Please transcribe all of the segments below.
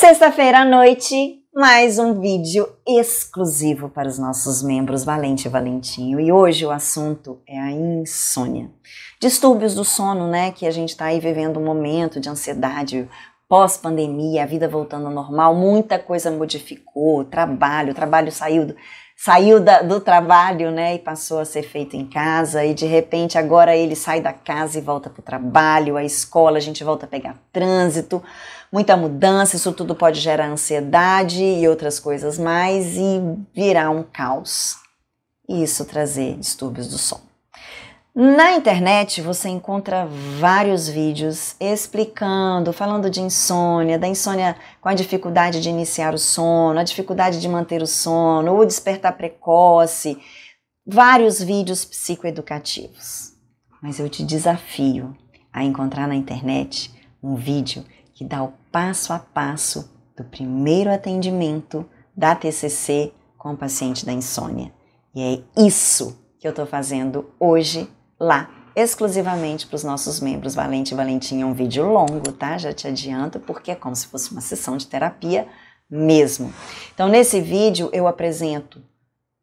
Sexta-feira à noite, mais um vídeo exclusivo para os nossos membros Valente e Valentinho. E hoje o assunto é a insônia. Distúrbios do sono, né? Que a gente está aí vivendo um momento de ansiedade pós-pandemia, a vida voltando ao normal, muita coisa modificou, trabalho, o trabalho saiu do, saiu da, do trabalho, né, e passou a ser feito em casa, e de repente agora ele sai da casa e volta para o trabalho, a escola, a gente volta a pegar trânsito, muita mudança, isso tudo pode gerar ansiedade e outras coisas mais e virar um caos. E isso trazer distúrbios do sono. Na internet você encontra vários vídeos explicando, falando de insônia, da insônia com a dificuldade de iniciar o sono, a dificuldade de manter o sono, o despertar precoce, vários vídeos psicoeducativos. Mas eu te desafio a encontrar na internet um vídeo que dá o passo a passo do primeiro atendimento da TCC com o paciente da insônia. E é isso que eu estou fazendo hoje lá, exclusivamente para os nossos membros Valente e Valentinha. É um vídeo longo, tá? Já te adianto, porque é como se fosse uma sessão de terapia mesmo. Então, nesse vídeo, eu apresento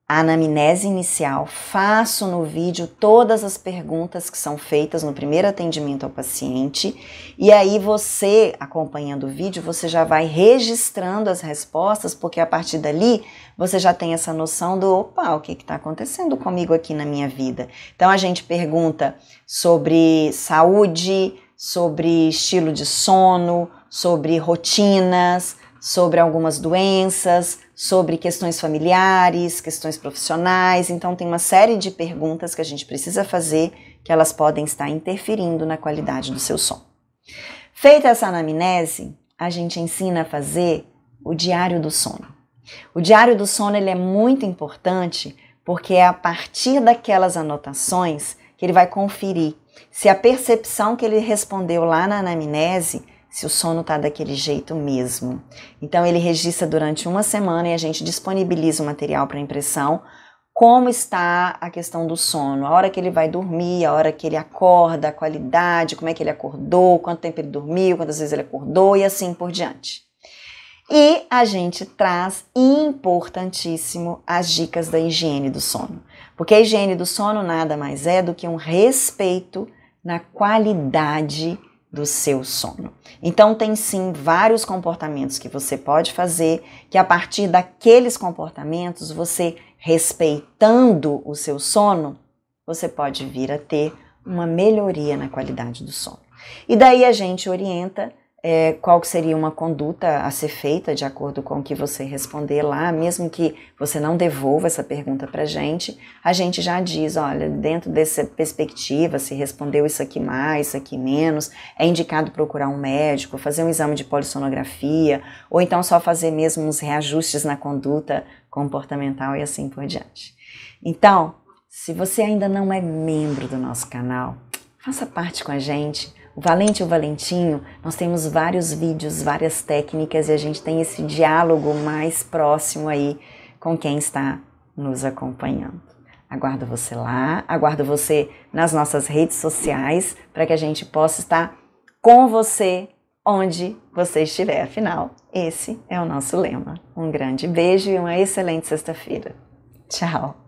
a anamnese inicial, faço no vídeo todas as perguntas que são feitas no primeiro atendimento ao paciente, e aí você, acompanhando o vídeo, você já vai registrando as respostas, porque a partir dali você já tem essa noção do opa, o que está acontecendo comigo aqui na minha vida. Então a gente pergunta sobre saúde, sobre estilo de sono, sobre rotinas, sobre algumas doenças, sobre questões familiares, questões profissionais. Então, tem uma série de perguntas que a gente precisa fazer que elas podem estar interferindo na qualidade do seu som. Feita essa anamnese, a gente ensina a fazer o diário do sono. O diário do sono ele é muito importante porque é a partir daquelas anotações que ele vai conferir se a percepção que ele respondeu lá na anamnese se o sono está daquele jeito mesmo. Então ele registra durante uma semana e a gente disponibiliza o material para impressão. Como está a questão do sono? A hora que ele vai dormir, a hora que ele acorda, a qualidade, como é que ele acordou, quanto tempo ele dormiu, quantas vezes ele acordou e assim por diante. E a gente traz importantíssimo as dicas da higiene do sono. Porque a higiene do sono nada mais é do que um respeito na qualidade do seu sono. Então, tem sim vários comportamentos que você pode fazer, que a partir daqueles comportamentos, você respeitando o seu sono, você pode vir a ter uma melhoria na qualidade do sono. E daí a gente orienta é, qual seria uma conduta a ser feita de acordo com o que você responder lá, mesmo que você não devolva essa pergunta para a gente, a gente já diz, olha, dentro dessa perspectiva, se respondeu isso aqui mais, isso aqui menos, é indicado procurar um médico, fazer um exame de polissonografia, ou então só fazer mesmo uns reajustes na conduta comportamental e assim por diante. Então, se você ainda não é membro do nosso canal, faça parte com a gente o Valente e o Valentinho, nós temos vários vídeos, várias técnicas e a gente tem esse diálogo mais próximo aí com quem está nos acompanhando. Aguardo você lá, aguardo você nas nossas redes sociais para que a gente possa estar com você onde você estiver. Afinal, esse é o nosso lema. Um grande beijo e uma excelente sexta-feira. Tchau!